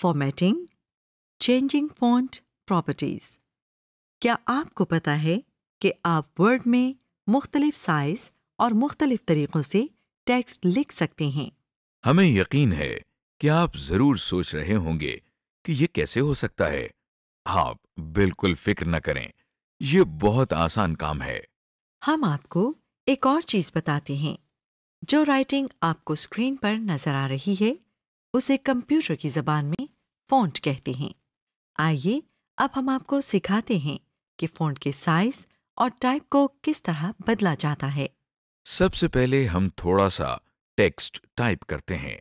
Formatting changing font properties क्या आपको पता है कि आप वर्ड में मुख्तलिफ साइज और मुख्तलिफ तरीक़ों से टेक्स्ट लिख सकते हैं हमें यकीन है कि आप जरूर सोच रहे होंगे कि ये कैसे हो सकता है आप बिल्कुल फिक्र न करें ये बहुत आसान काम है हम आपको एक और चीज बताते हैं जो राइटिंग आपको स्क्रीन पर नजर आ रही है उसे कंप्यूटर की जबान में फोंट कहते हैं आइए अब हम आपको सिखाते हैं कि फोंट के साइज और टाइप को किस तरह बदला जाता है सबसे पहले हम थोड़ा सा टेक्स्ट टाइप करते हैं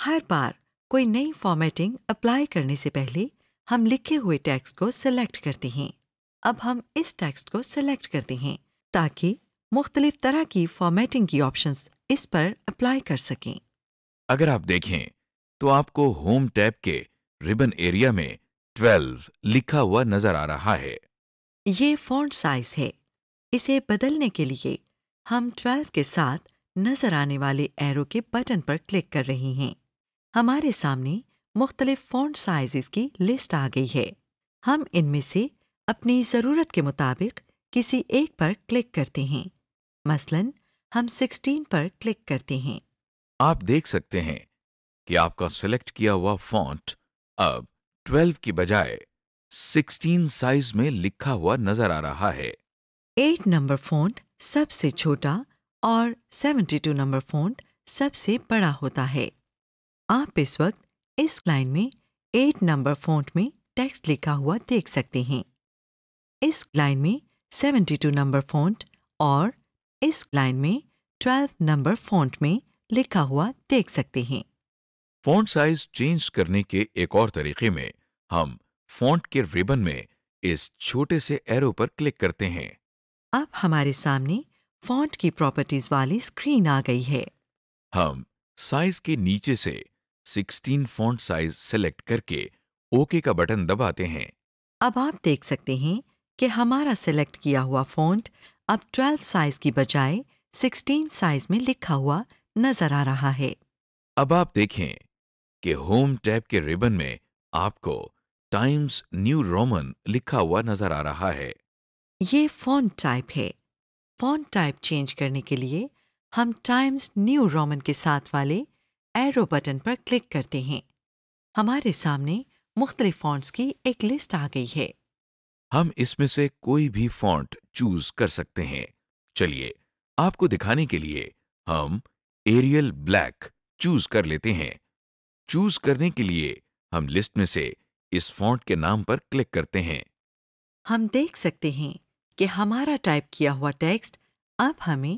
हर बार कोई नई फॉर्मेटिंग अप्लाई करने से पहले हम लिखे हुए टेक्स्ट को सिलेक्ट करते हैं अब हम इस टेक्स्ट को सिलेक्ट करते हैं ताकि मुख्तलिफ तरह की फॉर्मेटिंग की ऑप्शंस इस पर अप्लाई कर सकें अगर आप देखें तो आपको होम टैब के रिबन एरिया में 12 लिखा हुआ नजर आ रहा है ये फॉन्ट साइज है इसे बदलने के लिए हम 12 के साथ नजर आने वाले एरो के बटन पर क्लिक कर रहे हैं हमारे सामने मुख्तलिफ फॉन्ट साइजेस की लिस्ट आ गई है हम इनमें से अपनी ज़रूरत के मुताबिक किसी एक पर क्लिक करते हैं मसलन हम 16 पर क्लिक करते हैं आप देख सकते हैं कि आपका सिलेक्ट किया हुआ फॉन्ट अब 12 की बजाय 16 साइज में लिखा हुआ नजर आ रहा है एट नंबर फोन सबसे छोटा और 72 नंबर फोन सबसे बड़ा होता है आप इस वक्त इस लाइन में एट नंबर फोन में टेक्स्ट लिखा हुआ देख सकते हैं इस लाइन में 72 नंबर फोन और इस लाइन में 12 नंबर फोन में लिखा हुआ देख सकते हैं फ़ॉन्ट साइज चेंज करने के एक और तरीके में हम फ़ॉन्ट के रिबन में इस छोटे से एरो पर क्लिक करते हैं अब हमारे सामने फ़ॉन्ट की प्रॉपर्टीज वाली स्क्रीन आ गई है हम साइज के नीचे से 16 फ़ॉन्ट साइज सेलेक्ट करके ओके का बटन दबाते हैं अब आप देख सकते हैं कि हमारा सेलेक्ट किया हुआ फ़ॉन्ट अब 12 साइज की बजाय 16 साइज में लिखा हुआ नजर आ रहा है अब आप देखें कि होम टैब के रिबन में आपको टाइम्स न्यू रोमन लिखा हुआ नजर आ रहा है ये फोन टाइप है फोन टाइप चेंज करने के लिए हम टाइम्स न्यू रोमन के साथ वाले एरो बटन पर क्लिक करते हैं हमारे सामने मुख्तलिफ फॉन्ट्स की एक लिस्ट आ गई है हम इसमें से कोई भी फॉन्ट चूज कर सकते हैं चलिए आपको दिखाने के लिए हम एरियल ब्लैक चूज कर लेते हैं चूज करने के लिए हम लिस्ट में से इस फॉन्ट के नाम पर क्लिक करते हैं हम देख सकते हैं कि हमारा टाइप किया हुआ टेक्स्ट अब हमें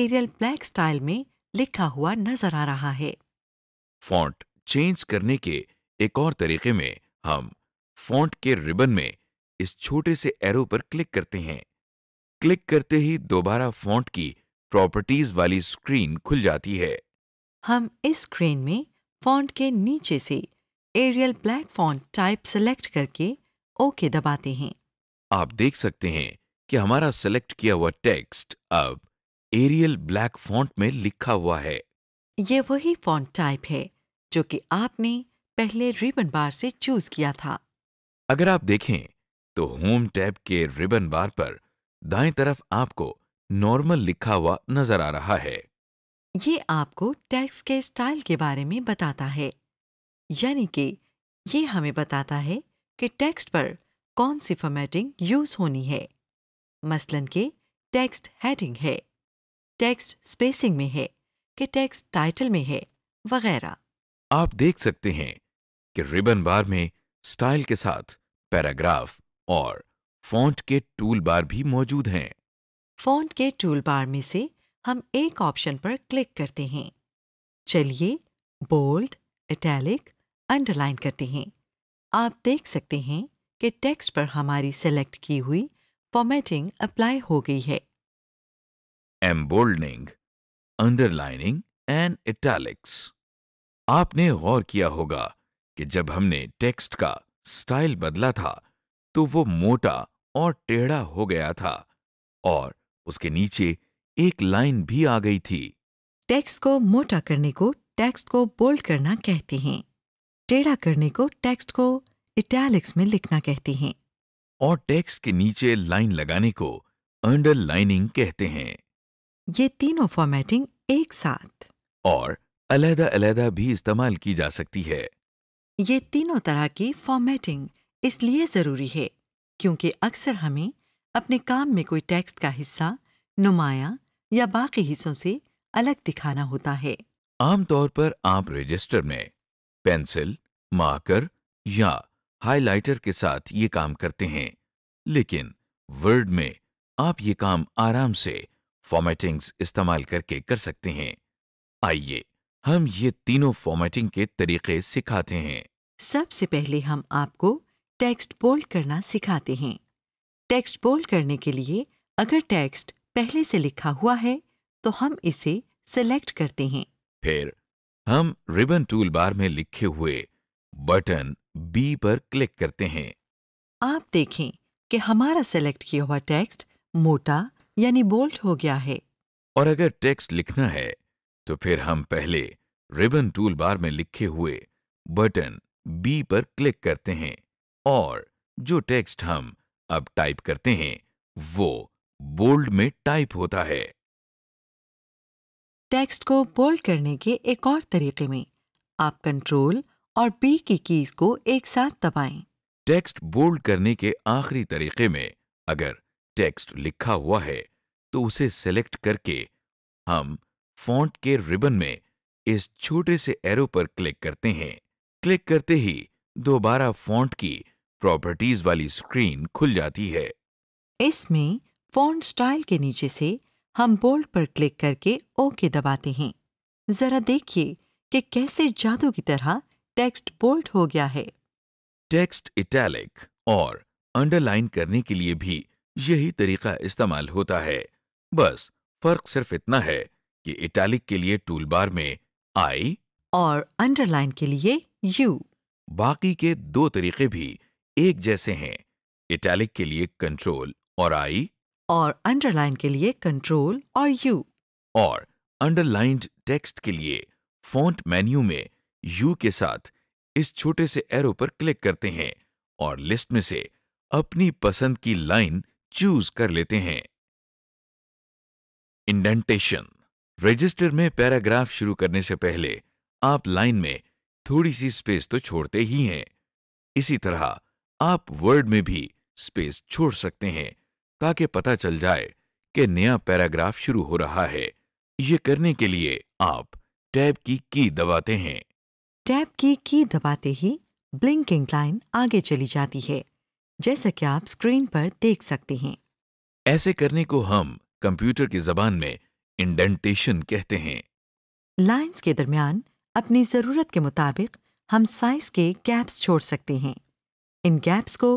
एरियल ब्लैक स्टाइल में लिखा हुआ नजर आ रहा है फॉन्ट चेंज करने के एक और तरीके में हम फॉन्ट के रिबन में इस छोटे से एरो पर क्लिक करते हैं क्लिक करते ही दोबारा फॉन्ट की प्रॉपर्टीज वाली स्क्रीन खुल जाती है हम इस स्क्रीन में फॉन्ट के नीचे से Arial black font type select करके ओके दबाते हैं आप देख सकते हैं कि हमारा सेलेक्ट किया हुआ टेक्स्ट अब एरियल ब्लैक फॉन्ट में लिखा हुआ है ये वही फॉन्ट टाइप है जो कि आपने पहले रिबन बार से चूज किया था अगर आप देखें तो होम टैब के रिबन बार पर दाएं तरफ आपको नॉर्मल लिखा हुआ नजर आ रहा है ये आपको टैक्स के स्टाइल के बारे में बताता है यानी कि ये हमें बताता है कि टेक्स्ट पर कौन सी फॉर्मेटिंग यूज होनी है मसलन के टेक्स्ट हेडिंग है टेक्स्ट स्पेसिंग में है कि टेक्स्ट टाइटल में है वगैरह आप देख सकते हैं कि रिबन बार में स्टाइल के साथ पैराग्राफ और फॉन्ट के टूल बार भी मौजूद हैं फॉन्ट के टूल बार में से हम एक ऑप्शन पर क्लिक करते हैं चलिए बोल्ड इटैलिक अंडरलाइन करते हैं आप देख सकते हैं कि टेक्स्ट पर हमारी सेलेक्ट की हुई फॉर्मेटिंग अप्लाई हो गई है एम्बोल्डनिंग अंडरलाइनिंग एंड इटैलिक्स आपने गौर किया होगा कि जब हमने टेक्स्ट का स्टाइल बदला था तो वो मोटा और टेढ़ा हो गया था और उसके नीचे एक लाइन भी आ गई थी टेक्स्ट को मोटा करने को टेक्स्ट को बोल्ड करना कहते हैं टेढ़ा करने को टेक्स्ट को इटैलिक्स में लिखना कहते हैं और टेक्स्ट के नीचे लाइन लगाने को अंडरलाइनिंग कहते हैं ये तीनों फॉर्मेटिंग एक साथ और अलहदा अलहदा भी इस्तेमाल की जा सकती है ये तीनों तरह की फॉर्मेटिंग इसलिए ज़रूरी है क्योंकि अक्सर हमें अपने काम में कोई टेक्स्ट का हिस्सा नुमाया या बाकी हिस्सों से अलग दिखाना होता है आमतौर पर आप रजिस्टर में पेंसिल मार्कर या हाइलाइटर के साथ ये काम करते हैं लेकिन वर्ड में आप ये काम आराम से फॉर्मेटिंग्स इस्तेमाल करके कर सकते हैं आइए हम ये तीनों फॉर्मेटिंग के तरीके सिखाते हैं सबसे पहले हम आपको टेक्स्ट बोल्ड करना सिखाते हैं टेक्स्ट बोल्ड करने के लिए अगर टेक्स्ट पहले से लिखा हुआ है तो हम इसे सिलेक्ट करते हैं फिर हम रिबन टूल बार में लिखे हुए बटन बी पर क्लिक करते हैं आप देखें कि हमारा सिलेक्ट किया हुआ टेक्स्ट मोटा यानी बोल्ड हो गया है और अगर टेक्स्ट लिखना है तो फिर हम पहले रिबन टूल बार में लिखे हुए बटन बी पर क्लिक करते हैं और जो टेक्स्ट हम अब टाइप करते हैं वो बोल्ड में टाइप होता है टेक्स्ट को बोल्ड करने के एक और तरीके में आप कंट्रोल और बी की कीज को एक साथ दबाएं। टेक्स्ट बोल्ड करने के आखिरी तरीके में अगर टेक्स्ट लिखा हुआ है तो उसे सेलेक्ट करके हम फॉन्ट के रिबन में इस छोटे से एरो पर क्लिक करते हैं क्लिक करते ही दोबारा फॉन्ट की प्रॉपर्टीज वाली स्क्रीन खुल जाती है इसमें फॉन्ट स्टाइल के नीचे से हम बोल्ड पर क्लिक करके ओके दबाते हैं जरा देखिए कि कैसे जादू की तरह टेक्स्ट बोल्ड हो गया है टेक्स्ट इटैलिक और अंडरलाइन करने के लिए भी यही तरीका इस्तेमाल होता है बस फर्क सिर्फ इतना है कि इटैलिक के लिए टूलबार में आई और अंडरलाइन के लिए यू बाकी के दो तरीके भी एक जैसे हैं इटैलिक के लिए कंट्रोल और आई और अंडरलाइन के लिए कंट्रोल और यू और अंडरलाइंड टेक्स्ट के लिए फॉन्ट मेन्यू में यू के साथ इस छोटे से एरो पर क्लिक करते हैं और लिस्ट में से अपनी पसंद की लाइन चूज कर लेते हैं इंडेंटेशन रजिस्टर में पैराग्राफ शुरू करने से पहले आप लाइन में थोड़ी सी स्पेस तो छोड़ते ही हैं इसी तरह आप वर्ड में भी स्पेस छोड़ सकते हैं ताकि पता चल जाए कि नया पैराग्राफ शुरू हो रहा है ये करने के लिए आप टैब की की दबाते हैं टैब की की दबाते ही ब्लिंकिंग लाइन आगे चली जाती है जैसा कि आप स्क्रीन पर देख सकते हैं ऐसे करने को हम कंप्यूटर की जबान में इंडेंटेशन कहते हैं लाइंस के दरमियान अपनी जरूरत के मुताबिक हम साइज के गैप्स छोड़ सकते हैं इन गैप्स को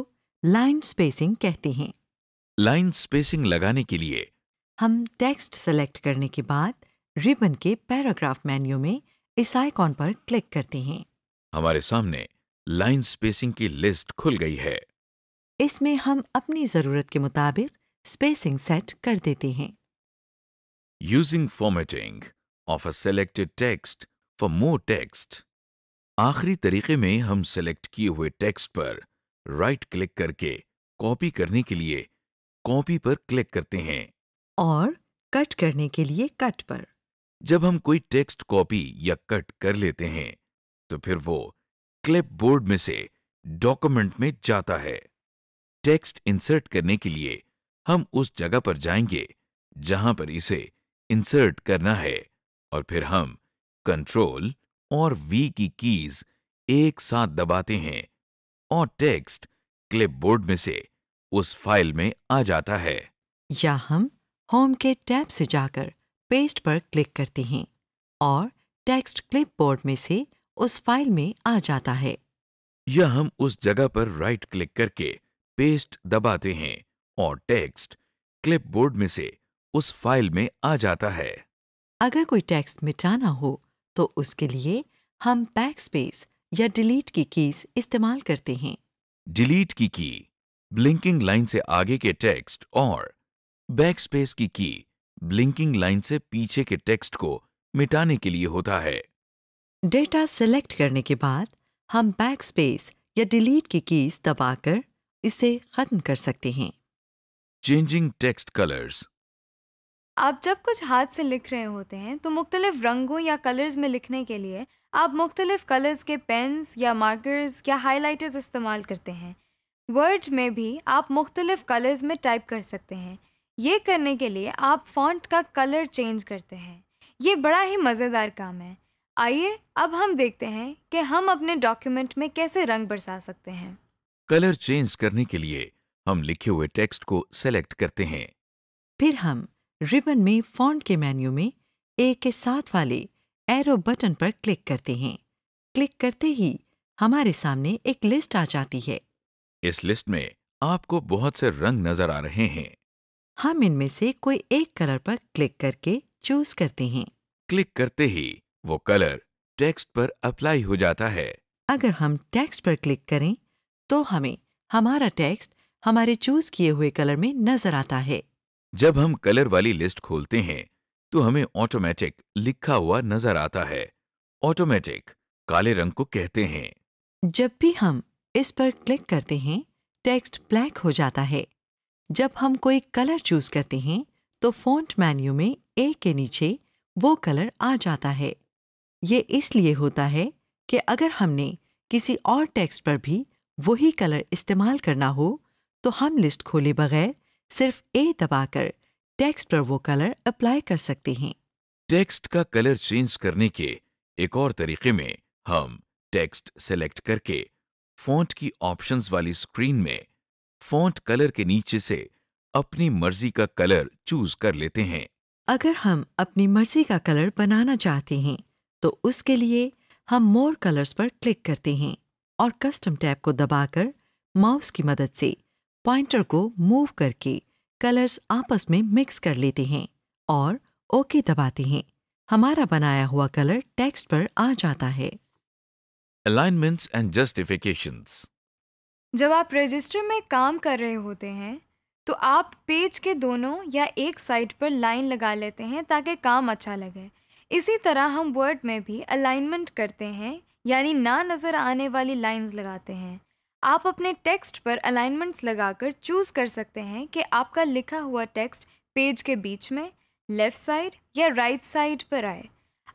लाइन स्पेसिंग कहते हैं लाइन स्पेसिंग लगाने के लिए हम टेक्स्ट सेलेक्ट करने के बाद रिबन के पैराग्राफ मेन्यू में इस आइकॉन पर क्लिक करते हैं हमारे सामने लाइन स्पेसिंग की लिस्ट खुल गई है इसमें हम अपनी जरूरत के मुताबिक स्पेसिंग सेट कर देते हैं using formatting of a selected text for more text आखिरी तरीके में हम सेलेक्ट किए हुए टेक्स्ट पर राइट क्लिक करके कॉपी करने के लिए कॉपी पर क्लिक करते हैं और कट करने के लिए कट पर जब हम कोई टेक्स्ट कॉपी या कट कर लेते हैं तो फिर वो क्लिप बोर्ड में से डॉक्यूमेंट में जाता है टेक्स्ट इंसर्ट करने के लिए हम उस जगह पर जाएंगे जहां पर इसे इंसर्ट करना है और फिर हम कंट्रोल और वी की कीज एक साथ दबाते हैं और टेक्स्ट क्लिपबोर्ड में से उस फाइल में आ जाता है या हम होम के टैब से जाकर पेस्ट पर क्लिक करते हैं और टेक्स्ट क्लिपबोर्ड में से उस फाइल में आ जाता है या हम उस जगह पर राइट क्लिक करके पेस्ट दबाते हैं और टेक्स्ट क्लिपबोर्ड में से उस फाइल में आ जाता है अगर कोई टेक्स्ट मिटाना हो तो उसके लिए हम बैक स्पेस या डिलीट की कीज इस्तेमाल करते हैं डिलीट की की ब्लिंकिंग लाइन से आगे के टेक्स्ट और बैकस्पेस की की ब्लिंकिंग लाइन से पीछे के टेक्स्ट को मिटाने के लिए होता है डेटा सेलेक्ट करने के बाद हम बैकस्पेस या डिलीट की कीज दबाकर इसे खत्म कर सकते हैं चेंजिंग टेक्स्ट कलर्स आप जब कुछ हाथ से लिख रहे होते हैं तो मुख्तलिफ रंगों या कलर्स में लिखने के लिए आप मुख्तलिफ कलर्स के पेन्स या मार्कर्स या हाइलाइटर्स इस्तेमाल करते हैं वर्ड में भी आप मुख्तलिफ़ कलर्स में टाइप कर सकते हैं ये करने के लिए आप फॉन्ट का कलर चेंज करते हैं ये बड़ा ही मज़ेदार काम है आइए अब हम देखते हैं कि हम अपने डॉक्यूमेंट में कैसे रंग बरसा सकते हैं कलर चेंज करने के लिए हम लिखे हुए टेक्स्ट को सेलेक्ट करते हैं फिर हम रिबन में फॉन्ट के मेन्यू में ए के साथ वाले एरो बटन पर क्लिक करते हैं क्लिक करते ही हमारे सामने एक लिस्ट आ जाती है इस लिस्ट में आपको बहुत से रंग नजर आ रहे हैं हम इनमें से कोई एक कलर पर क्लिक करके चूज करते हैं क्लिक करते ही वो कलर टेक्स्ट पर अप्लाई हो जाता है अगर हम टेक्स्ट पर क्लिक करें तो हमें हमारा टेक्स्ट हमारे चूज किए हुए कलर में नजर आता है जब हम कलर वाली लिस्ट खोलते हैं तो हमें ऑटोमेटिक लिखा हुआ नजर आता है ऑटोमेटिक काले रंग को कहते हैं जब भी हम इस पर क्लिक करते हैं टेक्स्ट ब्लैक हो जाता है जब हम कोई कलर चूज करते हैं तो फ़ॉन्ट मेन्यू में ए के नीचे वो कलर आ जाता है ये इसलिए होता है कि अगर हमने किसी और टेक्स्ट पर भी वही कलर इस्तेमाल करना हो तो हम लिस्ट खोले बगैर सिर्फ ए दबाकर टेक्स्ट पर वो कलर अप्लाई कर सकते हैं टेक्स्ट का कलर चेंज करने के एक और तरीके में हम टेक्स्ट सेलेक्ट करके फ़ॉन्ट की ऑप्शंस वाली स्क्रीन में फ़ॉन्ट कलर के नीचे से अपनी मर्जी का कलर चूज कर लेते हैं अगर हम अपनी मर्जी का कलर बनाना चाहते हैं तो उसके लिए हम मोर कलर्स पर क्लिक करते हैं और कस्टम टैब को दबाकर माउस की मदद से पॉइंटर को मूव करके कलर्स आपस में मिक्स कर लेते हैं और ओके दबाते हैं हमारा बनाया हुआ कलर टेक्स्ट पर आ जाता है अलाइनमेंट्स एंड जस्टिफिकेशंस जब आप रजिस्टर में काम कर रहे होते हैं तो आप पेज के दोनों या एक साइड पर लाइन लगा लेते हैं ताकि काम अच्छा लगे इसी तरह हम वर्ड में भी अलाइनमेंट करते हैं यानी ना नज़र आने वाली लाइंस लगाते हैं आप अपने टेक्स्ट पर अलाइनमेंट्स लगाकर चूज़ कर सकते हैं कि आपका लिखा हुआ टेक्स्ट पेज के बीच में लेफ़्ट साइड या राइट right साइड पर आए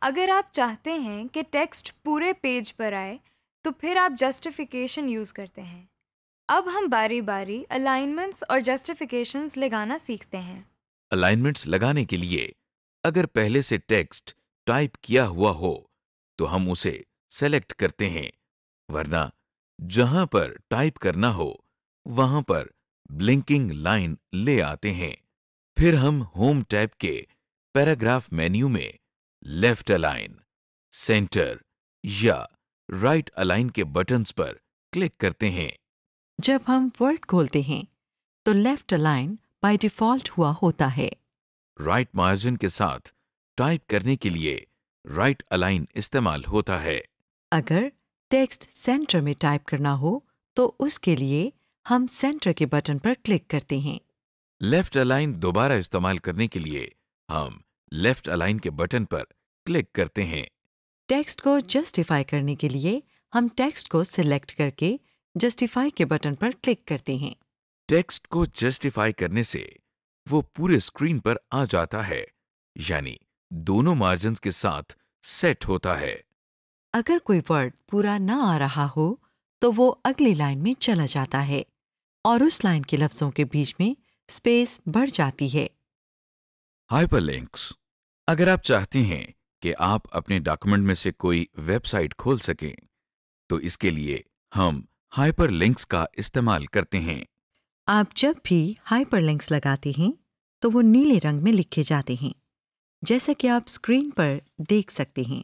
अगर आप चाहते हैं कि टेक्स्ट पूरे पेज पर आए तो फिर आप जस्टिफिकेशन यूज़ करते हैं अब हम बारी बारी अलाइनमेंट्स और जस्टिफिकेशंस लगाना सीखते हैं अलाइनमेंट्स लगाने के लिए अगर पहले से टेक्स्ट टाइप किया हुआ हो तो हम उसे सेलेक्ट करते हैं वरना जहां पर टाइप करना हो वहां पर ब्लिंकिंग लाइन ले आते हैं फिर हम होम टैब के पैराग्राफ मेन्यू में लेफ्ट अलाइन सेंटर या राइट right अलाइन के बटन्स पर क्लिक करते हैं जब हम वर्ड खोलते हैं तो लेफ्ट अलाइन बाय डिफॉल्ट हुआ होता है राइट right मार्जिन के साथ टाइप करने के लिए राइट right अलाइन इस्तेमाल होता है अगर टेक्स्ट सेंटर में टाइप करना हो तो उसके लिए हम सेंटर के बटन पर क्लिक करते हैं लेफ्ट अलाइन दोबारा इस्तेमाल करने के लिए हम लेफ्ट अलाइन के बटन पर क्लिक करते हैं टेक्स्ट को जस्टिफाई करने के लिए हम टेक्स्ट को सिलेक्ट करके जस्टिफाई के बटन पर क्लिक करते हैं टेक्स्ट को जस्टिफाई करने से वो पूरे स्क्रीन पर आ जाता है यानी दोनों मार्जिन के साथ सेट होता है अगर कोई वर्ड पूरा ना आ रहा हो तो वो अगली लाइन में चला जाता है और उस लाइन के लफ्जों के बीच में स्पेस बढ़ जाती है हाइपरलिंक्स अगर आप चाहते हैं कि आप अपने डॉक्यूमेंट में से कोई वेबसाइट खोल सकें तो इसके लिए हम हाइपरलिंक्स का इस्तेमाल करते हैं आप जब भी हाइपरलिंक्स लगाते हैं तो वो नीले रंग में लिखे जाते हैं जैसा कि आप स्क्रीन पर देख सकते हैं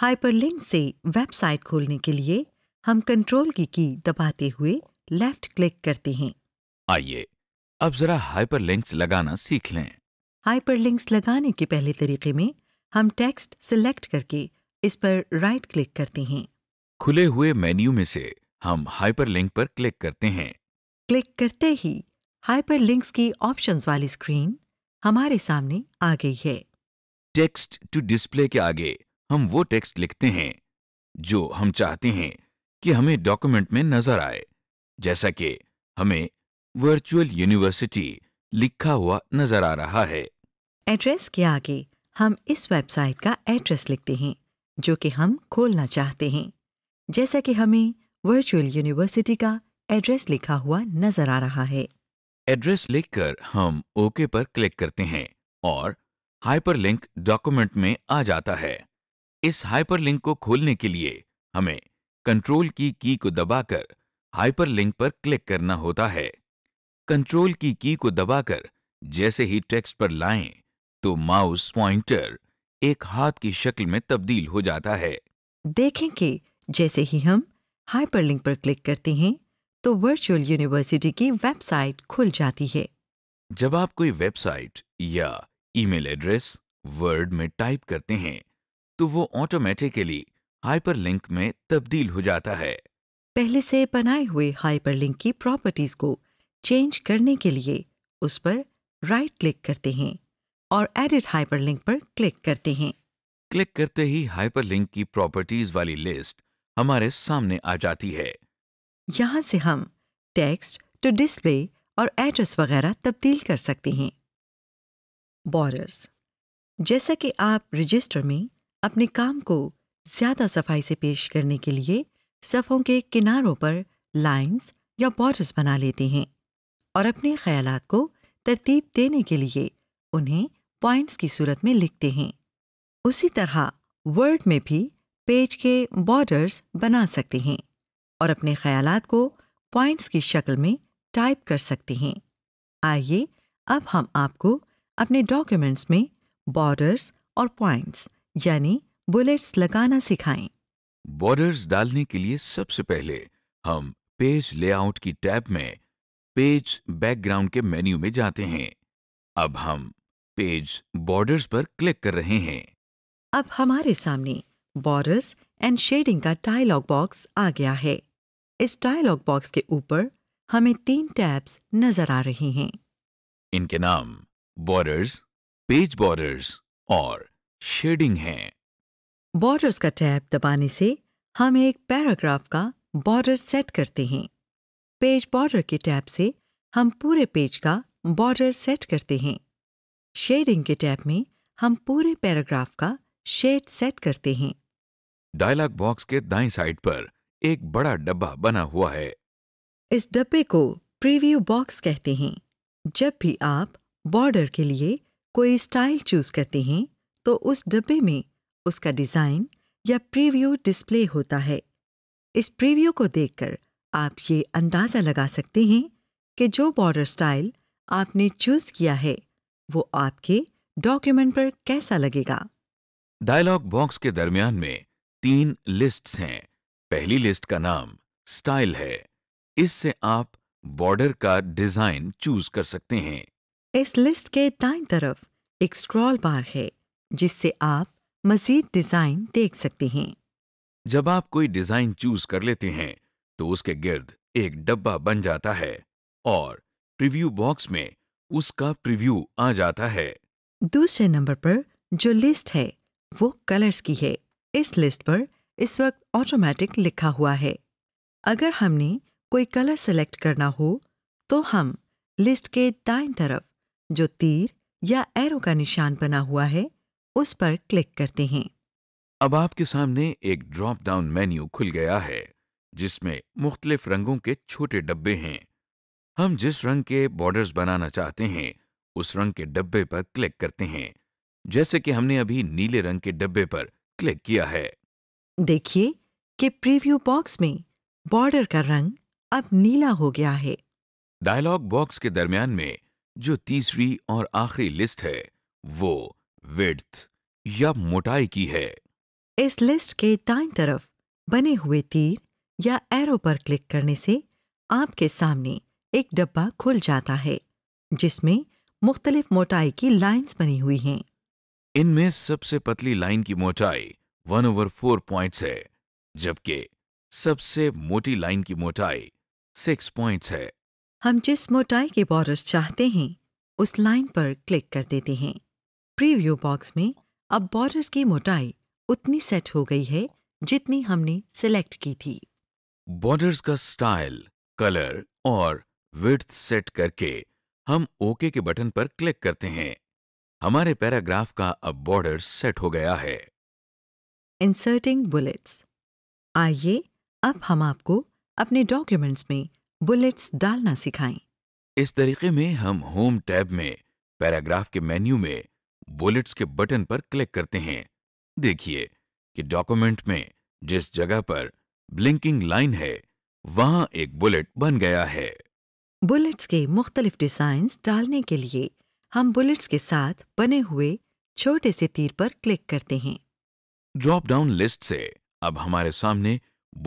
हाइपरलिंक से वेबसाइट खोलने के लिए हम कंट्रोल की की दबाते हुए लेफ्ट क्लिक करते हैं आइए अब जरा हाइपरलिंक्स लगाना सीख लें हाइपरलिंक्स लगाने के पहले तरीके में हम टेक्स्ट सिलेक्ट करके इस पर राइट क्लिक करते हैं खुले हुए मेन्यू में से हम हाइपरलिंक पर क्लिक करते हैं क्लिक करते ही हाइपरलिंक्स की ऑप्शंस वाली स्क्रीन हमारे सामने आ गई है टेक्स्ट टू डिस्प्ले के आगे हम वो टेक्स्ट लिखते हैं जो हम चाहते हैं कि हमें डॉक्यूमेंट में नजर आए जैसा कि हमें वर्चुअल यूनिवर्सिटी लिखा हुआ नजर आ रहा है एड्रेस के आगे हम इस वेबसाइट का एड्रेस लिखते हैं जो कि हम खोलना चाहते हैं जैसा कि हमें वर्चुअल यूनिवर्सिटी का एड्रेस लिखा हुआ नजर आ रहा है एड्रेस लिखकर हम ओके पर क्लिक करते हैं और हाइपरलिंक डॉक्यूमेंट में आ जाता है इस हाइपरलिंक को खोलने के लिए हमें कंट्रोल की की को दबाकर हाइपरलिंक पर क्लिक करना होता है कंट्रोल की की को दबाकर जैसे ही टेक्स्ट पर लाएं तो माउस पॉइंटर एक हाथ की शक्ल में तब्दील हो जाता है देखें कि जैसे ही हम हाइपरलिंक पर क्लिक करते हैं तो वर्चुअल यूनिवर्सिटी की वेबसाइट खुल जाती है जब आप कोई वेबसाइट या ईमेल एड्रेस वर्ड में टाइप करते हैं तो वो ऑटोमेटिकली हाइपरलिंक में तब्दील हो जाता है पहले से बनाए हुए हाइपरलिंक की प्रॉपर्टीज को चेंज करने के लिए उस पर राइट क्लिक करते हैं और एडिट हाइपरलिंक पर क्लिक करते हैं क्लिक करते ही हाइपरलिंक की प्रॉपर्टीज वाली लिस्ट हमारे सामने आ जाती है यहाँ से हम टेक्स्ट टू डिस्प्ले और एड्रेस वगैरह तब्दील कर सकते हैं बॉर्डर्स जैसा कि आप रजिस्टर में अपने काम को ज़्यादा सफाई से पेश करने के लिए सफ़ों के किनारों पर लाइंस या बॉर्डर्स बना लेते हैं और अपने ख्याल को तरतीब देने के लिए उन्हें पॉइंट्स की सूरत में लिखते हैं उसी तरह वर्ड में भी पेज के बॉर्डर्स बना सकते हैं और अपने ख्याल को पॉइंट्स की शक्ल में टाइप कर सकते हैं आइए अब हम आपको अपने डॉक्यूमेंट्स में बॉर्डर्स और पॉइंट्स यानी बुलेट्स लगाना सिखाएं। बॉर्डर्स डालने के लिए सबसे पहले हम पेज लेआउट की टैब में पेज बैकग्राउंड के मेन्यू में जाते हैं अब हम पेज बॉर्डर्स पर क्लिक कर रहे हैं अब हमारे सामने बॉर्डर्स एंड शेडिंग का डायलॉग बॉक्स आ गया है इस डायलॉग बॉक्स के ऊपर हमें तीन टैब्स नजर आ रहे हैं इनके नाम बॉर्डर्स पेज बॉर्डर्स और शेडिंग हैं। बॉर्डर्स का टैब दबाने से हम एक पैराग्राफ का बॉर्डर सेट करते हैं पेज बॉर्डर के टैब से हम पूरे पेज का बॉर्डर सेट करते हैं शेडिंग के टैब में हम पूरे पैराग्राफ का शेड सेट करते हैं डायलॉग बॉक्स के दाएं साइड पर एक बड़ा डब्बा बना हुआ है इस डब्बे को प्रीव्यू बॉक्स कहते हैं जब भी आप बॉर्डर के लिए कोई स्टाइल चूज करते हैं तो उस डब्बे में उसका डिज़ाइन या प्रीव्यू डिस्प्ले होता है इस प्रीव्यू को देखकर आप ये अंदाज़ा लगा सकते हैं कि जो बॉर्डर स्टाइल आपने चूज किया है वो आपके डॉक्यूमेंट पर कैसा लगेगा डायलॉग बॉक्स के दरमियान में तीन लिस्ट्स हैं पहली लिस्ट का नाम स्टाइल है इससे आप बॉर्डर का डिजाइन चूज कर सकते हैं इस लिस्ट के दाएं तरफ एक स्क्रॉल बार है जिससे आप मजीद डिजाइन देख सकते हैं जब आप कोई डिजाइन चूज कर लेते हैं तो उसके गिर्द एक डब्बा बन जाता है और प्रीव्यू बॉक्स में उसका प्रीव्यू आ जाता है दूसरे नंबर पर जो लिस्ट है वो कलर्स की है इस लिस्ट पर इस वक्त ऑटोमेटिक लिखा हुआ है अगर हमने कोई कलर सेलेक्ट करना हो तो हम लिस्ट के दाएं तरफ जो तीर या एरो का निशान बना हुआ है उस पर क्लिक करते हैं अब आपके सामने एक ड्रॉप डाउन मेन्यू खुल गया है जिसमें मुख्तलिफ रंगों के छोटे डब्बे हैं हम जिस रंग के बॉर्डर्स बनाना चाहते हैं उस रंग के डब्बे पर क्लिक करते हैं जैसे कि हमने अभी नीले रंग के डब्बे पर क्लिक किया है देखिए कि प्रीव्यू बॉक्स में बॉर्डर का रंग अब नीला हो गया है डायलॉग बॉक्स के दरमियान में जो तीसरी और आखिरी लिस्ट है वो विड्थ या मोटाई की है इस लिस्ट के दाएं तरफ बने हुए तीर या एरो पर क्लिक करने से आपके सामने एक डब्बा खुल जाता है जिसमें मुख्तलिफ मोटाई की लाइंस बनी हुई हैं इनमें सबसे पतली लाइन की मोटाई वन ओवर फोर पॉइंट है जबकि सबसे मोटी लाइन की मोटाई सिक्स पॉइंट्स है हम जिस मोटाई के बॉर्डर्स चाहते हैं उस लाइन पर क्लिक कर देते हैं प्रीव्यू बॉक्स में अब बॉर्डर्स की मोटाई उतनी सेट हो गई है जितनी हमने सिलेक्ट की थी बॉर्डर्स का स्टाइल कलर और विड्थ सेट करके हम ओके के बटन पर क्लिक करते हैं हमारे पैराग्राफ का अब बॉर्डर सेट हो गया है इंसर्टिंग बुलेट्स आइए अब हम आपको अपने डॉक्यूमेंट्स में बुलेट्स डालना सिखाएं। इस तरीके में हम होम टैब में पैराग्राफ के मेन्यू में बुलेट्स के बटन पर क्लिक करते हैं देखिए कि डॉक्यूमेंट में जिस जगह पर ब्लिंकिंग लाइन है वहां एक बुलेट बन गया है बुलेट्स के मुख्तलिफ डिज़ाइंस डालने के लिए हम बुलेट्स के साथ बने हुए छोटे से तीर पर क्लिक करते हैं ड्रॉप डाउन लिस्ट से अब हमारे सामने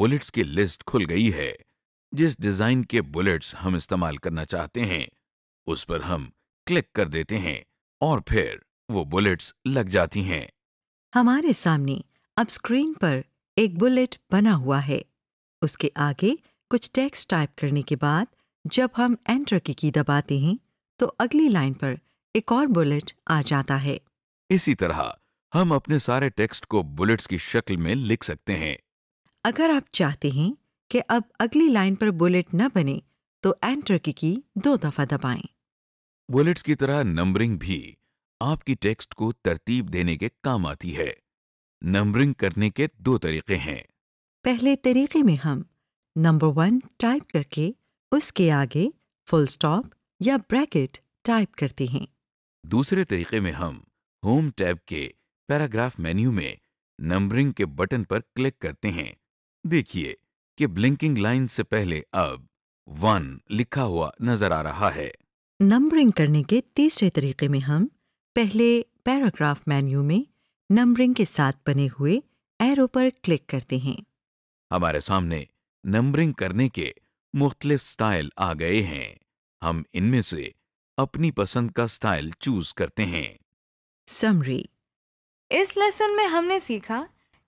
बुलेट्स की लिस्ट खुल गई है जिस डिज़ाइन के बुलेट्स हम इस्तेमाल करना चाहते हैं उस पर हम क्लिक कर देते हैं और फिर वो बुलेट्स लग जाती हैं हमारे सामने अब स्क्रीन पर एक बुलेट बना हुआ है उसके आगे कुछ टेक्स्ट टाइप करने के बाद जब हम एंटर की की दबाते हैं तो अगली लाइन पर एक और बुलेट आ जाता है इसी तरह हम अपने सारे टेक्स्ट को बुलेट्स की शक्ल में लिख सकते हैं अगर आप चाहते हैं कि अब अगली लाइन पर बुलेट न बने तो एंटर की की दो दफा दबाएं। बुलेट्स की तरह नंबरिंग भी आपकी टेक्स्ट को तरतीब देने के काम आती है नंबरिंग करने के दो तरीके हैं पहले तरीके में हम नंबर वन टाइप करके उसके आगे फुल स्टॉप या ब्रैकेट टाइप करते हैं दूसरे तरीके में हम होम टैब के पैराग्राफ मेन्यू में नंबरिंग के बटन पर क्लिक करते हैं देखिए कि ब्लिंकिंग लाइन से पहले अब वन लिखा हुआ नजर आ रहा है नंबरिंग करने के तीसरे तरीके में हम पहले पैराग्राफ मेन्यू में नंबरिंग के साथ बने हुए एरो पर क्लिक करते हैं हमारे सामने नंबरिंग करने के मुख्तलिफ स्टाइल आ गए हैं हम इनमें से अपनी पसंद का स्टाइल चूज करते हैं समरी इस लेसन में हमने सीखा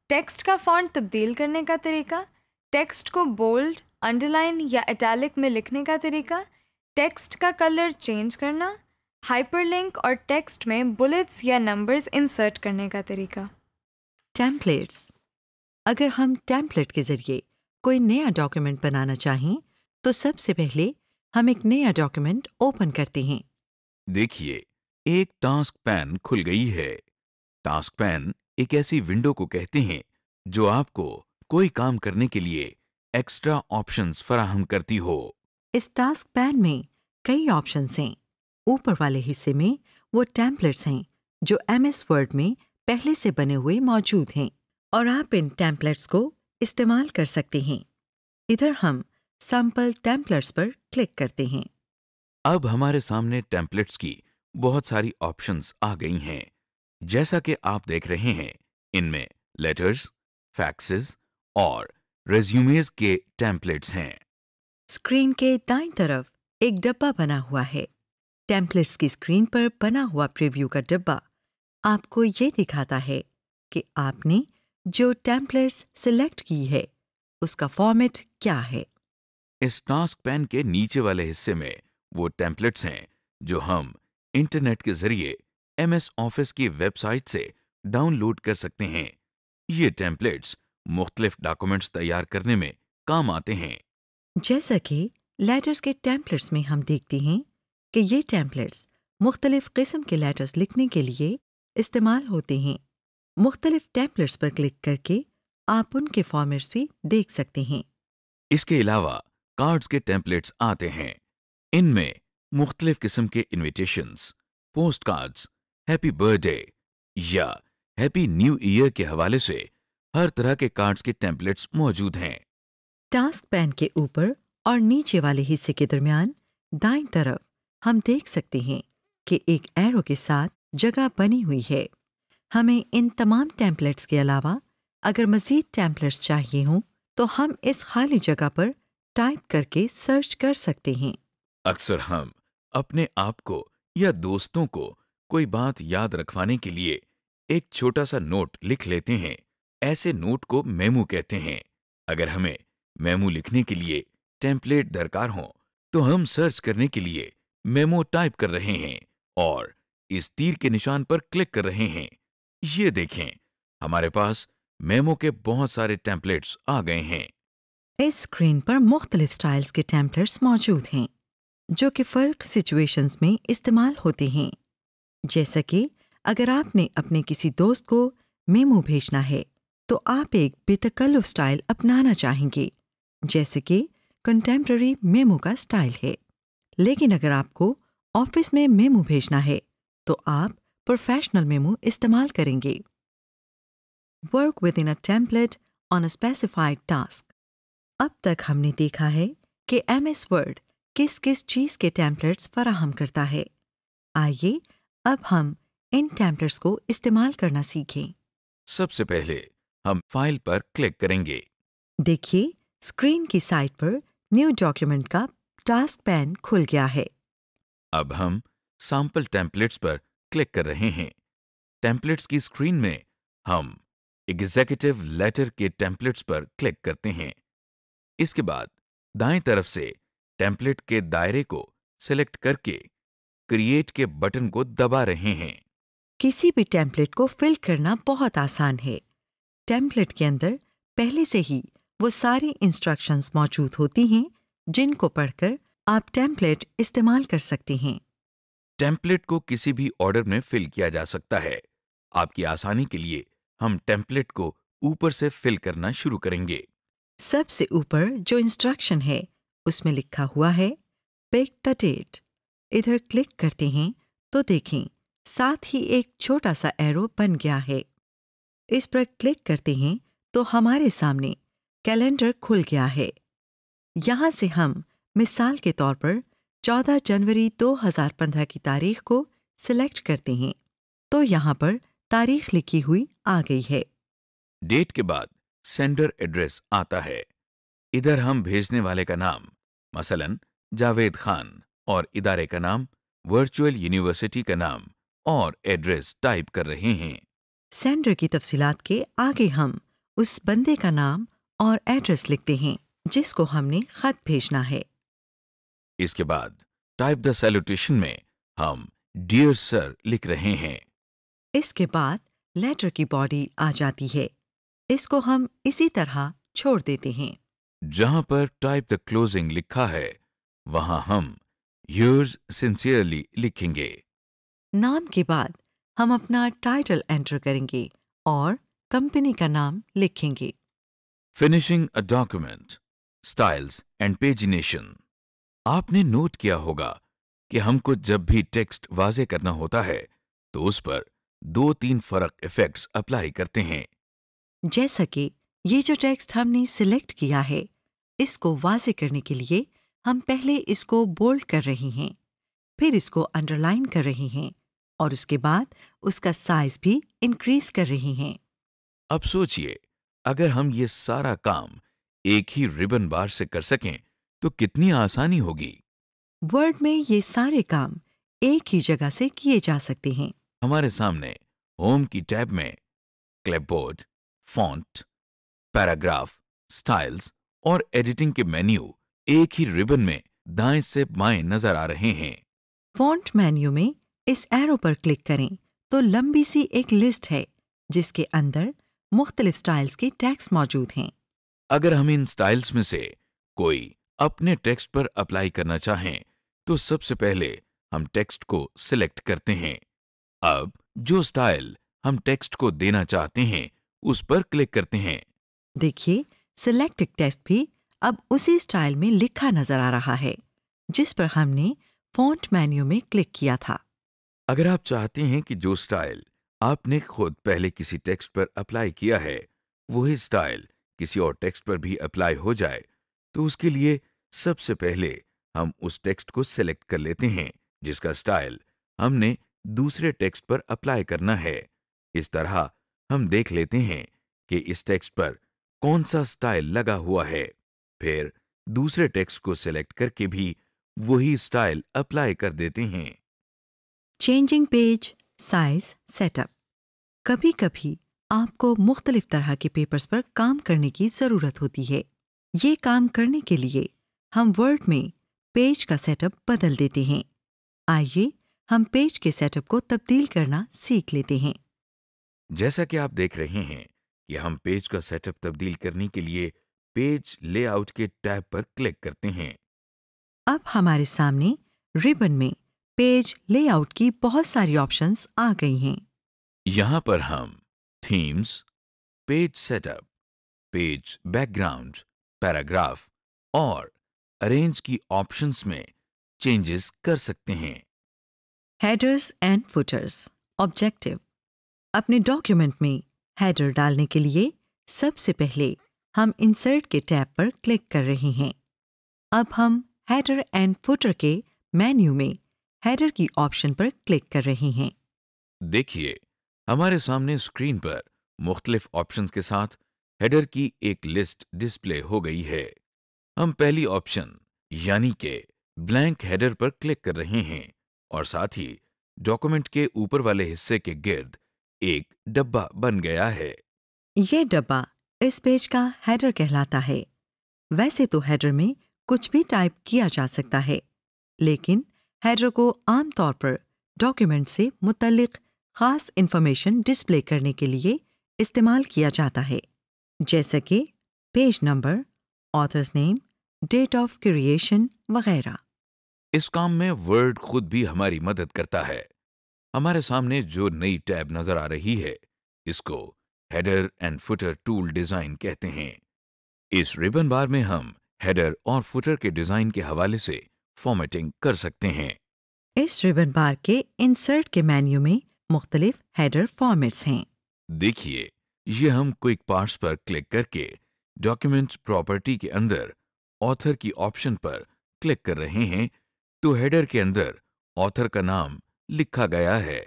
टेक्स्ट का फॉन्ट तब्दील करने का तरीका टेक्स्ट को बोल्ड अंडरलाइन या इटैलिक में लिखने का तरीका टेक्स्ट का कलर चेंज करना हाइपरलिंक और टेक्स्ट में बुलेट्स या नंबर्स इंसर्ट करने का तरीका टेम्पलेट्स अगर हम टेम्पलेट के ज़रिए कोई नया डॉक्यूमेंट बनाना चाहें तो सबसे पहले हम एक नया डॉक्यूमेंट ओपन करते हैं देखिए एक टास्क पैन खुल गई है टास्क पैन एक ऐसी विंडो को कहते हैं जो आपको कोई काम करने के लिए एक्स्ट्रा ऑप्शंस फराहम करती हो इस टास्क पैन में कई ऑप्शंस हैं ऊपर वाले हिस्से में वो टैंपलेट्स हैं जो एम एस वर्ड में पहले से बने हुए मौजूद हैं और आप इन टैंपलेट्स को इस्तेमाल कर सकते हैं इधर हम सैंपल टेम्पलेट्स पर क्लिक करते हैं अब हमारे सामने टेम्पलेट्स की बहुत सारी ऑप्शंस आ गई हैं जैसा कि आप देख रहे हैं इनमें लेटर्स फैक्सेस और रेज्यूमेज के टेम्पलेट्स हैं स्क्रीन के दाई तरफ एक डब्बा बना हुआ है टेम्पलेट्स की स्क्रीन पर बना हुआ प्रीव्यू का डब्बा आपको ये दिखाता है कि आपने जो टेम्पलेट्स सिलेक्ट की है उसका फॉर्मेट क्या है इस टास्क पैन के नीचे वाले हिस्से में वो टेम्पलेट्स हैं जो हम इंटरनेट के जरिए एमएस ऑफिस की वेबसाइट से डाउनलोड कर सकते हैं ये टेम्पलेट्स मुख्तलिफ डॉक्यूमेंट्स तैयार करने में काम आते हैं जैसा कि लेटर्स के टेम्पलेट्स में हम देखते हैं कि ये टेम्पलेट्स मुख्तलिफ किस्म के लेटर्स लिखने के लिए इस्तेमाल होते हैं मुख्तलिफ टेम्पलेट्स पर क्लिक करके आप उनके फॉर्मेट्स भी देख सकते हैं इसके अलावा कार्ड्स के टेम्पलेट्स आते हैं इनमें मुख्तलिफ किस्म के invitation post cards happy birthday या हैप्पी न्यू ईयर के हवाले से हर तरह के कार्ड्स के टेम्पलेट्स मौजूद हैं टास्क पैन के ऊपर और नीचे वाले हिस्से के दरमियान दाएं तरफ हम देख सकते हैं कि एक एरो के साथ जगह बनी हुई है हमें इन तमाम टैंपलेट्स के अलावा अगर मज़ीद टैंपलेट्स चाहिए हों तो हम इस खाली जगह पर टाइप करके सर्च कर सकते हैं अक्सर हम अपने आप को या दोस्तों को कोई बात याद रखवाने के लिए एक छोटा सा नोट लिख लेते हैं ऐसे नोट को मेमू कहते हैं अगर हमें मेमो लिखने के लिए टेम्पलेट दरकार हो तो हम सर्च करने के लिए मेमो टाइप कर रहे हैं और इस तीर के निशान पर क्लिक कर रहे हैं ये देखें हमारे पास मेमो के बहुत सारे टेम्पलेट्स आ गए हैं इस स्क्रीन पर मुख्तलिफ स्टाइल्स के टेम्पलेट्स मौजूद हैं जो कि फ़र्क सिचुएशंस में इस्तेमाल होते हैं जैसा कि अगर आपने अपने किसी दोस्त को मेमो भेजना है तो आप एक बेतकल्लुफ स्टाइल अपनाना चाहेंगे जैसे कि कंटेम्प्रेरी मेमो का स्टाइल है लेकिन अगर आपको ऑफिस में मेमो भेजना है तो आप प्रोफेशनल मेमो इस्तेमाल करेंगे work with in a template on a specified task अब तक हमने देखा है कि एम एस वर्ड किस किस चीज़ के टैंपलेट्स फराहम करता है आइए अब हम इन टैंपलेट्स को इस्तेमाल करना सीखें सबसे पहले हम फाइल पर क्लिक करेंगे देखिए स्क्रीन की साइट पर न्यू डॉक्यूमेंट का टास्क पैन खुल गया है अब हम सैंपल टेम्पलेट्स पर क्लिक कर रहे हैं टेम्पलेट्स की स्क्रीन में हम एग्जीक्यूटिव लेटर के टेम्पलेट्स पर क्लिक करते हैं इसके बाद दाएं तरफ से टेम्पलेट के दायरे को सिलेक्ट करके क्रिएट के बटन को दबा रहे हैं किसी भी टेम्पलेट को फिल करना बहुत आसान है टेम्पलेट के अंदर पहले से ही वो सारी इंस्ट्रक्शंस मौजूद होती हैं जिनको पढ़कर आप टेम्पलेट इस्तेमाल कर सकते हैं टेम्पलेट को किसी भी ऑर्डर में फिल किया जा सकता है आपकी आसानी के लिए हम टेम्पलेट को ऊपर से फिल करना शुरू करेंगे सबसे ऊपर जो इंस्ट्रक्शन है उसमें लिखा हुआ है पिक द डेट इधर क्लिक करते हैं तो देखें साथ ही एक छोटा सा एरो बन गया है इस पर क्लिक करते हैं तो हमारे सामने कैलेंडर खुल गया है यहाँ से हम मिसाल के तौर पर 14 जनवरी 2015 की तारीख को सिलेक्ट करते हैं तो यहाँ पर तारीख लिखी हुई आ गई है डेट के बाद सेंडर एड्रेस आता है इधर हम भेजने वाले का नाम मसलन जावेद खान और इदारे का नाम वर्चुअल यूनिवर्सिटी का नाम और एड्रेस टाइप कर रहे हैं सेंडर की तफसीलात के आगे हम उस बंदे का नाम और एड्रेस लिखते हैं जिसको हमने खत भेजना है इसके बाद टाइप द सैल्यूटेशन में हम डियर सर लिख रहे हैं इसके बाद लेटर की बॉडी आ जाती है इसको हम इसी तरह छोड़ देते हैं जहां पर टाइप द क्लोजिंग लिखा है वहां हम यूर्स सिंसियरली लिखेंगे नाम के बाद हम अपना टाइटल एंटर करेंगे और कंपनी का नाम लिखेंगे finishing a document styles and pagination आपने नोट किया होगा कि हमको जब भी टेक्स्ट वाजे करना होता है तो उस पर दो तीन फर्क इफेक्ट्स अप्लाई करते हैं जैसा कि ये जो टेक्स्ट हमने सिलेक्ट किया है इसको वाजे करने के लिए हम पहले इसको बोल्ड कर रहे हैं फिर इसको अंडरलाइन कर रहे हैं और उसके बाद उसका साइज भी इंक्रीज कर रहे हैं अब सोचिए अगर हम ये सारा काम एक ही रिबन बार से कर सकें तो कितनी आसानी होगी वर्ड में ये सारे काम एक ही जगह से किए जा सकते हैं हमारे सामने होम की टैब में क्लैपबोर्ड फॉन्ट पैराग्राफ स्टाइल्स और एडिटिंग के मेन्यू एक ही रिबन में दाएं से बाएं नजर आ रहे हैं फॉन्ट मेन्यू में इस एरो पर क्लिक करें तो लंबी सी एक लिस्ट है जिसके अंदर मुख्तलिफ स्टाइल्स के टैक्स मौजूद हैं अगर हम इन स्टाइल्स में से कोई अपने टेक्स्ट पर अप्लाई करना चाहें तो सबसे पहले हम टेक्स्ट को सिलेक्ट करते हैं अब जो स्टाइल हम टेक्स्ट को देना चाहते हैं उस पर क्लिक करते हैं देखिए सिलेक्ट टेक्स्ट भी अब उसी स्टाइल में लिखा नजर आ रहा है जिस पर हमने फॉन्ट मेन्यू में क्लिक किया था अगर आप चाहते हैं कि जो स्टाइल आपने खुद पहले किसी टेक्स्ट पर अप्लाई किया है वही स्टाइल किसी और टेक्स्ट पर भी अप्लाई हो जाए तो उसके लिए सबसे पहले हम उस टेक्स्ट को सिलेक्ट कर लेते हैं जिसका स्टाइल हमने दूसरे टेक्स्ट पर अप्लाई करना है इस तरह हम देख लेते हैं कि इस टेक्स्ट पर कौन सा स्टाइल लगा हुआ है फिर दूसरे टेक्स्ट को सिलेक्ट करके भी वही स्टाइल अप्लाई कर देते हैं चेंजिंग पेज साइज सेटअप कभी कभी आपको मुख्तलिफ तरह के पेपर्स पर काम करने की ज़रूरत होती है ये काम करने के लिए हम वर्ड में पेज का सेटअप बदल देते हैं आइए हम पेज के सेटअप को तब्दील करना सीख लेते हैं जैसा कि आप देख रहे हैं कि हम पेज का सेटअप तब्दील करने के लिए पेज लेआउट के टैब पर क्लिक करते हैं अब हमारे सामने रिबन में पेज लेआउट की बहुत सारी ऑप्शंस आ गई हैं यहाँ पर हम themes page setup page background paragraph और अरेंज की ऑप्शंस में चेंजेस कर सकते हैं हेडर्स एंड फुटर्स ऑब्जेक्टिव अपने डॉक्यूमेंट में हेडर डालने के लिए सबसे पहले हम इंसर्ट के टैब पर क्लिक कर रहे हैं अब हम हेडर एंड फुटर के मेन्यू में हेडर की ऑप्शन पर क्लिक कर रहे हैं देखिए हमारे सामने स्क्रीन पर मुख्तलिफ ऑप्शंस के साथ हेडर की एक लिस्ट डिस्प्ले हो गई है हम पहली ऑप्शन यानी के ब्लैंक हेडर पर क्लिक कर रहे हैं और साथ ही डॉक्यूमेंट के ऊपर वाले हिस्से के गिर्द एक डब्बा बन गया है ये डब्बा इस पेज का हेडर कहलाता है वैसे तो हेडर में कुछ भी टाइप किया जा सकता है लेकिन हेडर को आमतौर पर डॉक्यूमेंट से मुतल ख़ास इन्फॉर्मेशन डिस्प्ले करने के लिए इस्तेमाल किया जाता है जैसे कि page number author's name date of creation वगैरह इस काम में वर्ड खुद भी हमारी मदद करता है हमारे सामने जो नई टैब नजर आ रही है इसको header and footer tool design कहते हैं इस रिबन बार में हम हेडर और फुटर के डिजाइन के हवाले से फॉर्मेटिंग कर सकते हैं इस रिबन बार के इंसर्ट के मेन्यू में मुख्तलिफ हेडर फॉर्मेट्स हैं देखिए ये हम क्विक पार्ट्स पर क्लिक करके डॉक्यूमेंट प्रॉपर्टी के अंदर ऑथर की ऑप्शन पर क्लिक कर रहे हैं तो हेडर के अंदर ऑथर का नाम लिखा गया है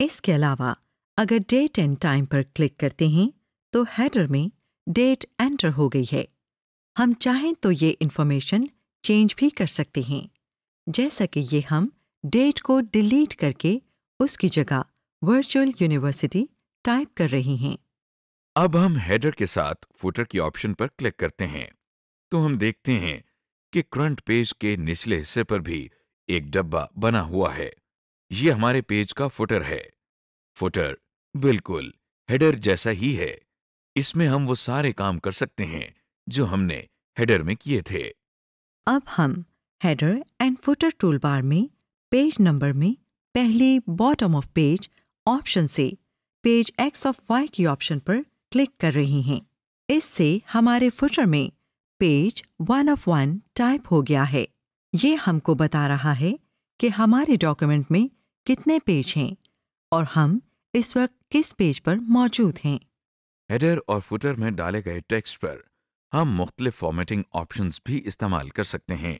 इसके अलावा अगर डेट एंड टाइम पर क्लिक करते हैं तो हेडर में डेट एंटर हो गई है हम चाहें तो ये इन्फॉर्मेशन चेंज भी कर सकते हैं जैसा कि ये हम डेट को डिलीट करके उसकी जगह वर्चुअल यूनिवर्सिटी टाइप कर रहे हैं अब हम हेडर के साथ फुटर की ऑप्शन पर क्लिक करते हैं तो हम देखते हैं कि करंट पेज के निचले हिस्से पर भी एक डब्बा बना हुआ है ये हमारे पेज का फुटर है फुटर बिल्कुल हेडर जैसा ही है इसमें हम वो सारे काम कर सकते हैं जो हमने हेडर में किए थे अब हम हेडर एंड फुटर टूलबार में पेज नंबर में पहले बॉटम ऑफ पेज ऑप्शन से पेज एक्स ऑफ वाई की ऑप्शन पर क्लिक कर रहे हैं इससे हमारे फुटर में page one of one type हो गया है ये हमको बता रहा है कि हमारे डॉक्यूमेंट में कितने पेज हैं और हम इस वक्त किस पेज पर मौजूद हैं हेडर और फुटर में डाले गए टेक्स्ट पर हम मुख्तलिफ फॉर्मेटिंग ऑप्शंस भी इस्तेमाल कर सकते हैं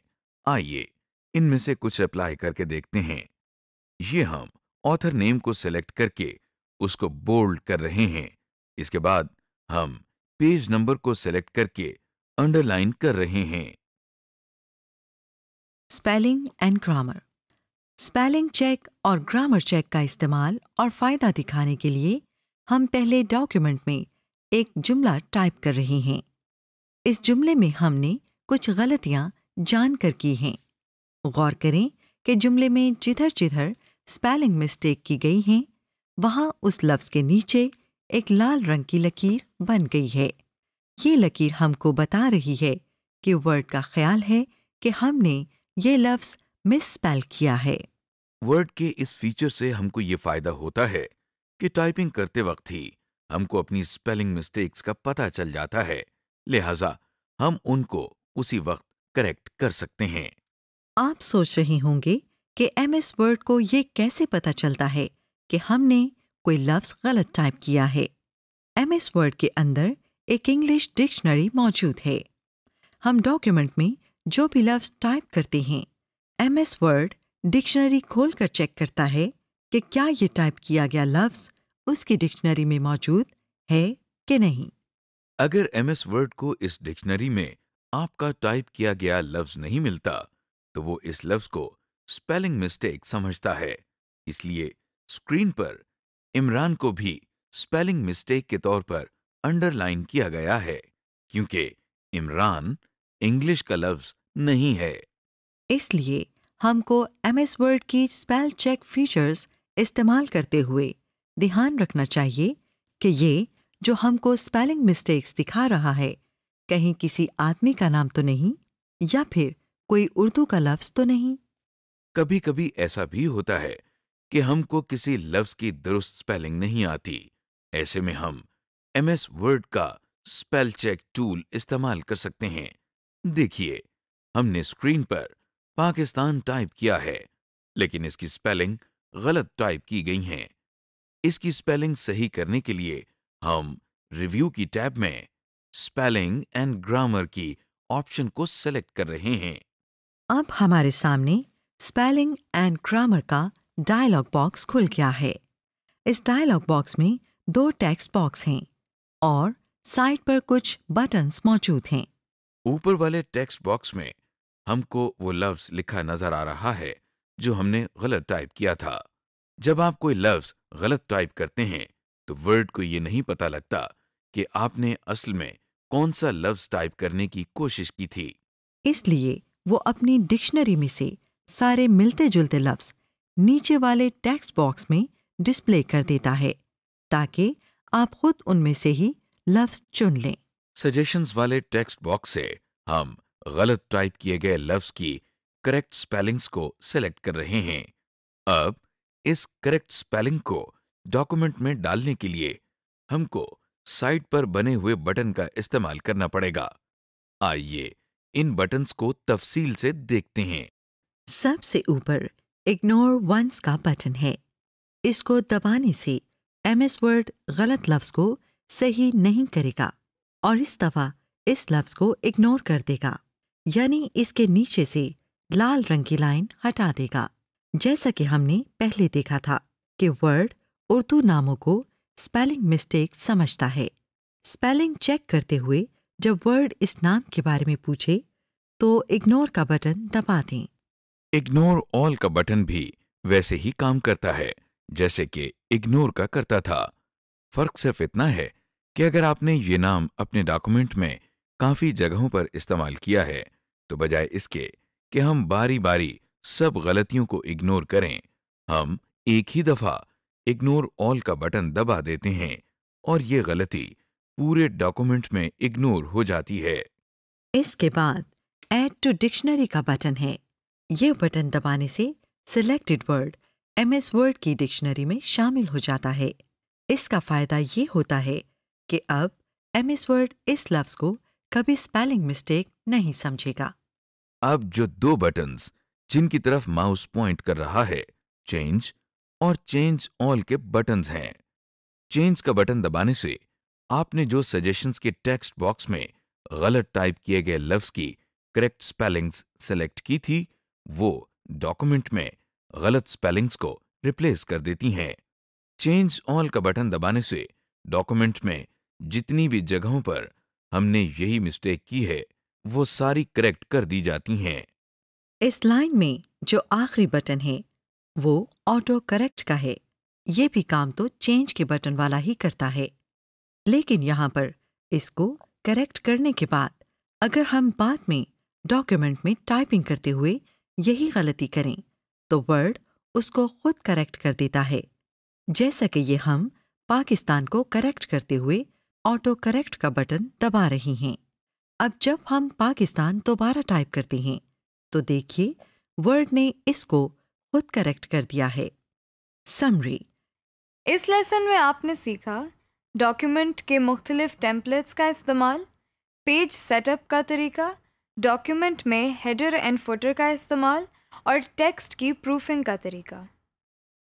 आइए इनमें से कुछ अप्लाई करके देखते हैं ये हम ऑथर नेम को सिलेक्ट करके उसको बोल्ड कर रहे हैं इसके बाद हम पेज नंबर को सिलेक्ट करके अंडरलाइन कर रहे हैं spelling and grammar spelling check और ग्रामर चेक का इस्तेमाल और फ़ायदा दिखाने के लिए हम पहले डॉक्यूमेंट में एक जुमला टाइप कर रहे हैं इस जुमले में हमने कुछ गलतियां जानकर की हैं गौर करें कि जुमले में जिधर जिधर स्पेलिंग मिस्टेक की गई हैं वहां उस लफ्ज़ के नीचे एक लाल रंग की लकीर बन गई है ये लकीर हमको बता रही है कि वर्ड का ख्याल है कि हमने ये लफ्ज़ मिसस्पेल किया है वर्ड के इस फीचर से हमको ये फायदा होता है कि टाइपिंग करते वक्त ही हमको अपनी स्पेलिंग मिस्टेक्स का पता चल जाता है लिहाजा हम उनको उसी वक्त करेक्ट कर सकते हैं आप सोच रहे होंगे कि एम एस वर्ड को ये कैसे पता चलता है कि हमने कोई लफ्ज गलत टाइप किया है एम एस वर्ड के अंदर एक इंग्लिश डिक्शनरी मौजूद है हम डॉक्यूमेंट में जो भी लफ्ज टाइप करते हैं एम एस वर्ड डिक्शनरी खोलकर चेक करता है कि क्या ये टाइप किया गया लफ्ज उसकी डिक्शनरी में मौजूद है कि नहीं अगर एम एस वर्ड को इस डिक्शनरी में आपका टाइप किया गया लफ्ज नहीं मिलता तो वो इस लफ्ज को स्पेलिंग मिस्टेक समझता है इसलिए स्क्रीन पर इमरान को भी स्पेलिंग मिस्टेक के तौर पर अंडरलाइन किया गया है क्योंकि इमरान इंग्लिश का लफ्ज नहीं है इसलिए हमको एम एस वर्ड की स्पेल चेक फीचर्स इस्तेमाल करते हुए ध्यान रखना चाहिए कि ये जो हमको स्पेलिंग मिस्टेक्स दिखा रहा है कहीं किसी आदमी का नाम तो नहीं या फिर कोई उर्दू का लफ्ज तो नहीं कभी कभी ऐसा भी होता है कि हमको किसी लफ्ज की दुरुस्त स्पेलिंग नहीं आती ऐसे में हम एम एस वर्ड का स्पेल चेक टूल इस्तेमाल कर सकते हैं देखिए हमने स्क्रीन पर पाकिस्तान टाइप किया है लेकिन इसकी स्पेलिंग गलत टाइप की गई है इसकी स्पेलिंग सही करने के लिए हम रिव्यू की टैब में स्पेलिंग एंड ग्रामर की ऑप्शन को सेलेक्ट कर रहे हैं अब हमारे सामने स्पेलिंग एंड ग्रामर का डायलॉग बॉक्स खुल गया है इस डायलॉग बॉक्स में दो टेक्स्ट बॉक्स हैं और साइट पर कुछ बटन्स मौजूद हैं ऊपर वाले टेक्स्ट बॉक्स में हमको वो लफ्ज़ लिखा नज़र आ रहा है जो हमने गलत टाइप किया था जब आप कोई लफ्ज़ गलत टाइप करते हैं तो वर्ड को ये नहीं पता लगता कि आपने असल में कौन सा लफ्ज़ टाइप करने की कोशिश की थी इसलिए वो अपनी डिक्शनरी में से सारे मिलते जुलते लफ्ज़ नीचे वाले टेक्स्ट बॉक्स में डिस्प्ले कर देता है ताकि आप खुद उनमें से ही लफ्ज़ चुन लें सजेशंस वाले टेक्स्ट बॉक्स से हम गलत टाइप किए गए लफ्ज की करेक्ट स्पेलिंग्स को सिलेक्ट कर रहे हैं अब इस करेक्ट स्पेलिंग को डॉक्यूमेंट में डालने के लिए हमको साइट पर बने हुए बटन का इस्तेमाल करना पड़ेगा आइए इन बटन्स को तफसील से देखते हैं सबसे ऊपर इग्नोर वंस का बटन है इसको दबाने से एम एस वर्ड गलत लफ्ज को सही नहीं करेगा और इस दफा इस लफ्ज को इग्नोर कर देगा यानी इसके नीचे से लाल रंग की लाइन हटा देगा जैसा कि हमने पहले देखा था कि वर्ड उर्दू नामों को स्पेलिंग मिस्टेक समझता है स्पेलिंग चेक करते हुए जब वर्ड इस नाम के बारे में पूछे तो इग्नोर का बटन दबा दें इग्नोर ऑल का बटन भी वैसे ही काम करता है जैसे कि इग्नोर का करता था फर्क सिर्फ इतना है कि अगर आपने ये नाम अपने डॉक्यूमेंट में काफी जगहों पर इस्तेमाल किया है तो बजाय इसके कि हम बारी बारी सब गलतियों को इग्नोर करें हम एक ही दफा इग्नोर ऑल का बटन दबा देते हैं और ये गलती पूरे डॉक्यूमेंट में इग्नोर हो जाती है इसके बाद एड टू डिक्शनरी का बटन है ये बटन दबाने से सिलेक्टेड वर्ड एमएस वर्ड की डिक्शनरी में शामिल हो जाता है इसका फायदा ये होता है कि अब एमएस वर्ड इस लफ्ज को कभी स्पेलिंग मिस्टेक नहीं समझेगा अब जो दो बटन्स जिनकी तरफ माउस पॉइंट कर रहा है चेंज और चेंज ऑल के बटन्स हैं चेंज का बटन दबाने से आपने जो सजेशंस के टेक्स्ट बॉक्स में गलत टाइप किए गए लफ्ज की करेक्ट स्पेलिंग्स सेलेक्ट की थी वो डॉक्यूमेंट में गलत स्पेलिंग्स को रिप्लेस कर देती हैं चेंज ऑल का बटन दबाने से डॉक्यूमेंट में जितनी भी जगहों पर हमने यही मिस्टेक की है वो सारी करेक्ट कर दी जाती हैं इस लाइन में जो आखिरी बटन है वो ऑटो करेक्ट का है ये भी काम तो चेंज के बटन वाला ही करता है लेकिन यहाँ पर इसको करेक्ट करने के बाद अगर हम बाद में डॉक्यूमेंट में टाइपिंग करते हुए यही गलती करें तो वर्ड उसको खुद करेक्ट कर देता है जैसा कि ये हम पाकिस्तान को करेक्ट करते हुए ऑटो करेक्ट का बटन दबा रही हैं अब जब हम पाकिस्तान दोबारा टाइप करते हैं तो देखिए वर्ड ने इसको खुद करेक्ट कर दिया है समरी इस लेसन में आपने सीखा डॉक्यूमेंट के मुख्तलिफ टेम्पलेट्स का इस्तेमाल पेज सेटअप का तरीका डॉक्यूमेंट में हेडर एंड फुटर का इस्तेमाल और टेक्स्ट की प्रूफिंग का तरीका